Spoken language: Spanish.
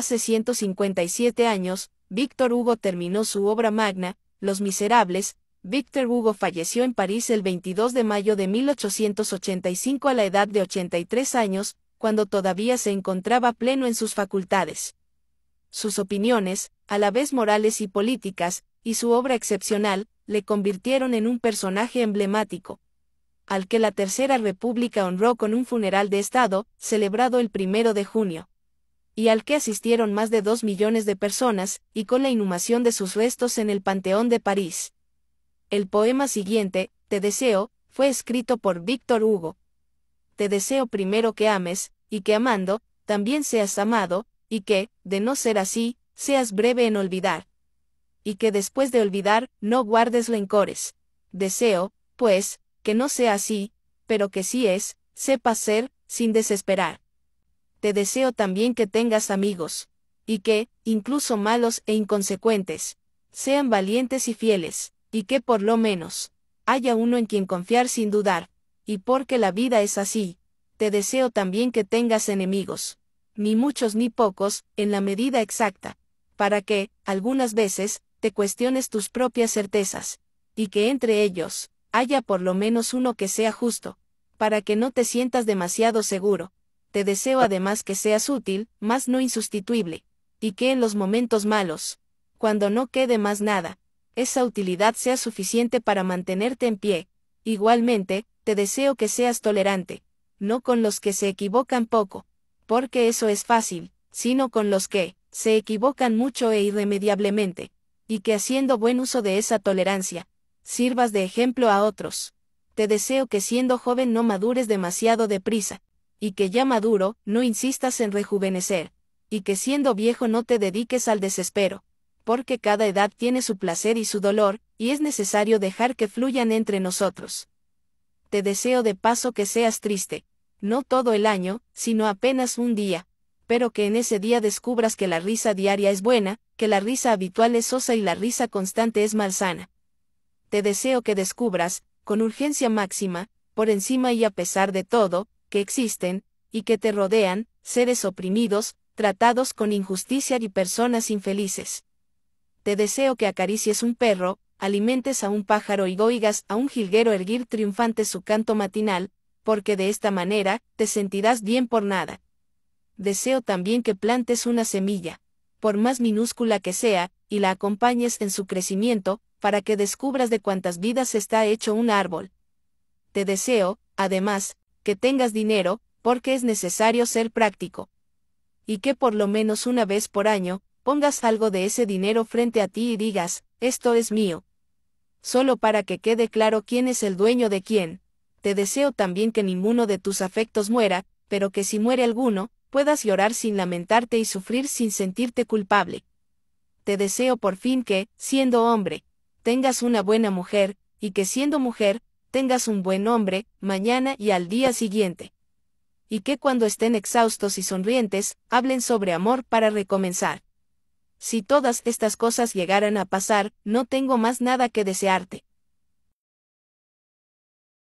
Hace 157 años, Víctor Hugo terminó su obra magna, Los Miserables. Víctor Hugo falleció en París el 22 de mayo de 1885 a la edad de 83 años, cuando todavía se encontraba pleno en sus facultades. Sus opiniones, a la vez morales y políticas, y su obra excepcional, le convirtieron en un personaje emblemático, al que la Tercera República honró con un funeral de Estado, celebrado el 1 de junio y al que asistieron más de dos millones de personas, y con la inhumación de sus restos en el Panteón de París. El poema siguiente, Te deseo, fue escrito por Víctor Hugo. Te deseo primero que ames, y que amando, también seas amado, y que, de no ser así, seas breve en olvidar. Y que después de olvidar, no guardes rencores. Deseo, pues, que no sea así, pero que si es, sepa ser, sin desesperar te deseo también que tengas amigos, y que, incluso malos e inconsecuentes, sean valientes y fieles, y que por lo menos, haya uno en quien confiar sin dudar, y porque la vida es así, te deseo también que tengas enemigos, ni muchos ni pocos, en la medida exacta, para que, algunas veces, te cuestiones tus propias certezas, y que entre ellos, haya por lo menos uno que sea justo, para que no te sientas demasiado seguro, te deseo ah. además que seas útil, más no insustituible, y que en los momentos malos, cuando no quede más nada, esa utilidad sea suficiente para mantenerte en pie. Igualmente, te deseo que seas tolerante, no con los que se equivocan poco, porque eso es fácil, sino con los que, se equivocan mucho e irremediablemente, y que haciendo buen uso de esa tolerancia, sirvas de ejemplo a otros. Te deseo que siendo joven no madures demasiado deprisa, y que ya maduro, no insistas en rejuvenecer, y que siendo viejo no te dediques al desespero, porque cada edad tiene su placer y su dolor, y es necesario dejar que fluyan entre nosotros. Te deseo de paso que seas triste, no todo el año, sino apenas un día, pero que en ese día descubras que la risa diaria es buena, que la risa habitual es sosa y la risa constante es malsana. Te deseo que descubras, con urgencia máxima, por encima y a pesar de todo, que existen, y que te rodean, seres oprimidos, tratados con injusticia y personas infelices. Te deseo que acaricies un perro, alimentes a un pájaro y goigas a un jilguero erguir triunfante su canto matinal, porque de esta manera, te sentirás bien por nada. Deseo también que plantes una semilla, por más minúscula que sea, y la acompañes en su crecimiento, para que descubras de cuántas vidas está hecho un árbol. Te deseo, además, que tengas dinero, porque es necesario ser práctico. Y que por lo menos una vez por año, pongas algo de ese dinero frente a ti y digas, esto es mío. Solo para que quede claro quién es el dueño de quién. Te deseo también que ninguno de tus afectos muera, pero que si muere alguno, puedas llorar sin lamentarte y sufrir sin sentirte culpable. Te deseo por fin que, siendo hombre, tengas una buena mujer, y que siendo mujer, tengas un buen hombre, mañana y al día siguiente. Y que cuando estén exhaustos y sonrientes, hablen sobre amor para recomenzar. Si todas estas cosas llegaran a pasar, no tengo más nada que desearte.